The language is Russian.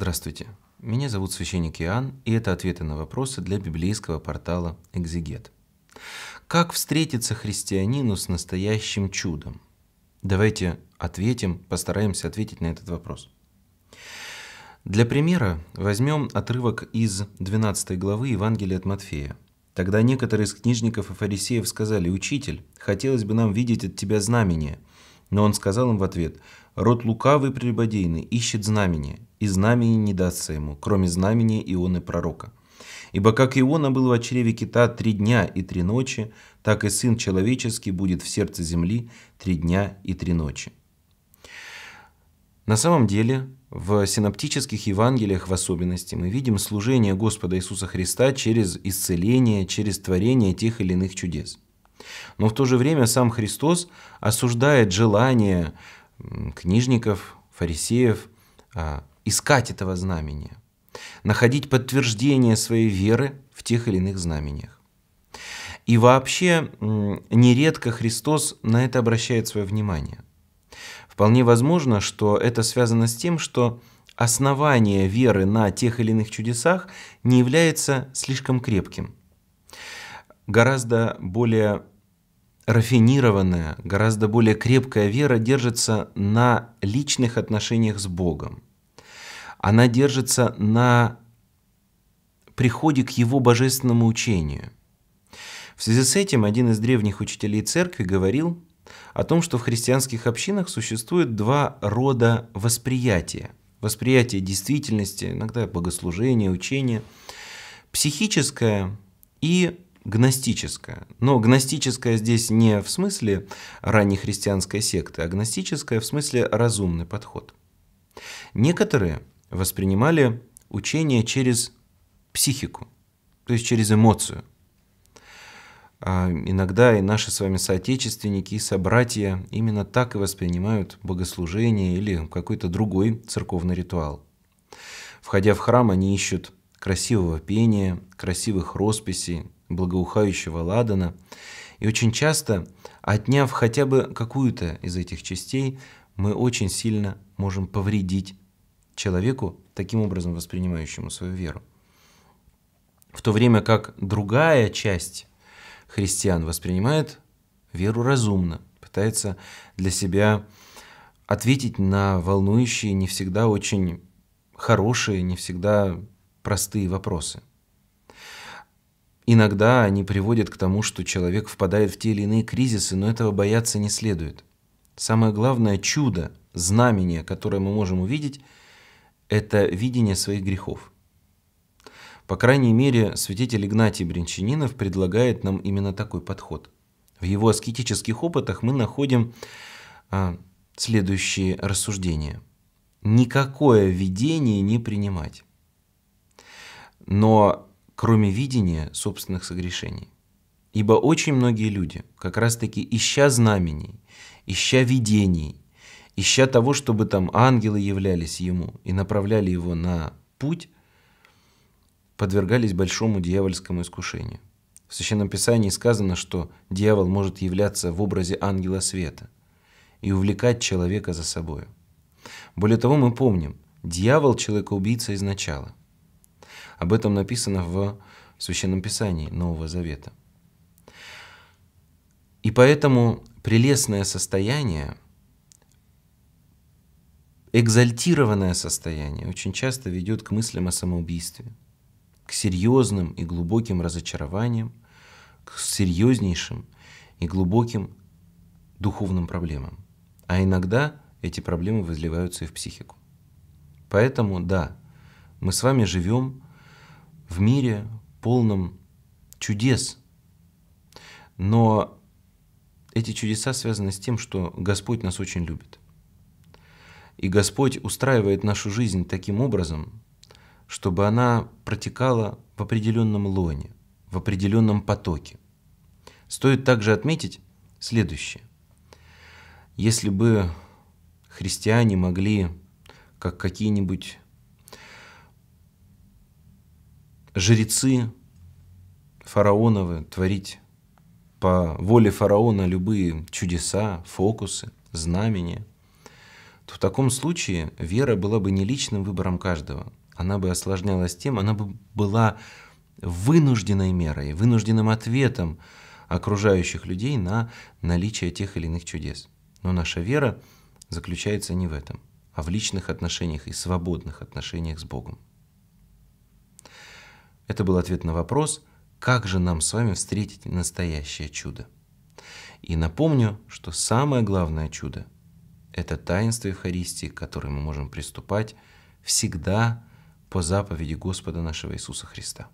Здравствуйте, меня зовут священник Иоанн, и это ответы на вопросы для библейского портала «Экзегет». Как встретиться христианину с настоящим чудом? Давайте ответим, постараемся ответить на этот вопрос. Для примера возьмем отрывок из 12 главы Евангелия от Матфея. Тогда некоторые из книжников и фарисеев сказали, «Учитель, хотелось бы нам видеть от тебя знамение». Но он сказал им в ответ, «Род лукавый прелюбодейный ищет знамение, и знамени не дастся ему, кроме знамения Ионы Пророка. Ибо как Иона был в чреве кита три дня и три ночи, так и Сын Человеческий будет в сердце земли три дня и три ночи. На самом деле, в синоптических Евангелиях в особенности мы видим служение Господа Иисуса Христа через исцеление, через творение тех или иных чудес. Но в то же время сам Христос осуждает желание книжников, фарисеев, а, искать этого знамения, находить подтверждение своей веры в тех или иных знамениях. И вообще нередко Христос на это обращает свое внимание. Вполне возможно, что это связано с тем, что основание веры на тех или иных чудесах не является слишком крепким. Гораздо более рафинированная, гораздо более крепкая вера держится на личных отношениях с Богом, она держится на приходе к его божественному учению. В связи с этим один из древних учителей церкви говорил о том, что в христианских общинах существует два рода восприятия. Восприятие действительности, иногда богослужения, учения, психическое и гностическое. Но гностическое здесь не в смысле раннехристианской секты, а гностическое в смысле разумный подход. Некоторые – воспринимали учение через психику, то есть через эмоцию. А, иногда и наши с вами соотечественники и собратья именно так и воспринимают богослужение или какой-то другой церковный ритуал. Входя в храм, они ищут красивого пения, красивых росписей, благоухающего ладана. И очень часто, отняв хотя бы какую-то из этих частей, мы очень сильно можем повредить человеку, таким образом воспринимающему свою веру. В то время как другая часть христиан воспринимает веру разумно, пытается для себя ответить на волнующие, не всегда очень хорошие, не всегда простые вопросы. Иногда они приводят к тому, что человек впадает в те или иные кризисы, но этого бояться не следует. Самое главное чудо, знамение, которое мы можем увидеть – это видение своих грехов. По крайней мере, святитель Игнатий Бринчанинов предлагает нам именно такой подход. В его аскетических опытах мы находим а, следующие рассуждения. Никакое видение не принимать, но кроме видения собственных согрешений. Ибо очень многие люди, как раз-таки ища знамений, ища видений, ища того, чтобы там ангелы являлись ему и направляли его на путь, подвергались большому дьявольскому искушению. В Священном Писании сказано, что дьявол может являться в образе ангела света и увлекать человека за собой. Более того, мы помним, дьявол – человека-убийца изначала. Об этом написано в Священном Писании Нового Завета. И поэтому прелестное состояние – экзальтированное состояние очень часто ведет к мыслям о самоубийстве, к серьезным и глубоким разочарованиям, к серьезнейшим и глубоким духовным проблемам. А иногда эти проблемы возливаются и в психику. Поэтому, да, мы с вами живем в мире полном чудес, но эти чудеса связаны с тем, что Господь нас очень любит – и Господь устраивает нашу жизнь таким образом, чтобы она протекала в определенном лоне, в определенном потоке. Стоит также отметить следующее. Если бы христиане могли, как какие-нибудь жрецы фараоновы, творить по воле фараона любые чудеса, фокусы, знамения – то в таком случае вера была бы не личным выбором каждого. Она бы осложнялась тем, она бы была вынужденной мерой, вынужденным ответом окружающих людей на наличие тех или иных чудес. Но наша вера заключается не в этом, а в личных отношениях и свободных отношениях с Богом. Это был ответ на вопрос, как же нам с вами встретить настоящее чудо. И напомню, что самое главное чудо – это таинство Евхаристии, к которому мы можем приступать всегда по заповеди Господа нашего Иисуса Христа.